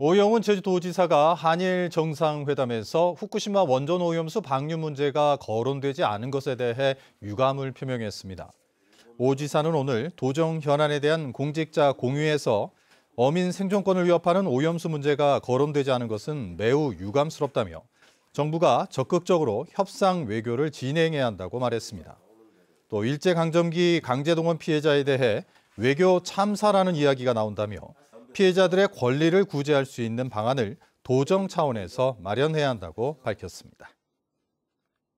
오영훈 제주도지사가 한일 정상회담에서 후쿠시마 원전 오염수 방류 문제가 거론되지 않은 것에 대해 유감을 표명했습니다. 오 지사는 오늘 도정 현안에 대한 공직자 공유에서 어민 생존권을 위협하는 오염수 문제가 거론되지 않은 것은 매우 유감스럽다며 정부가 적극적으로 협상 외교를 진행해야 한다고 말했습니다. 또 일제강점기 강제동원 피해자에 대해 외교 참사라는 이야기가 나온다며 피해자들의 권리를 구제할 수 있는 방안을 도정 차원에서 마련해야 한다고 밝혔습니다.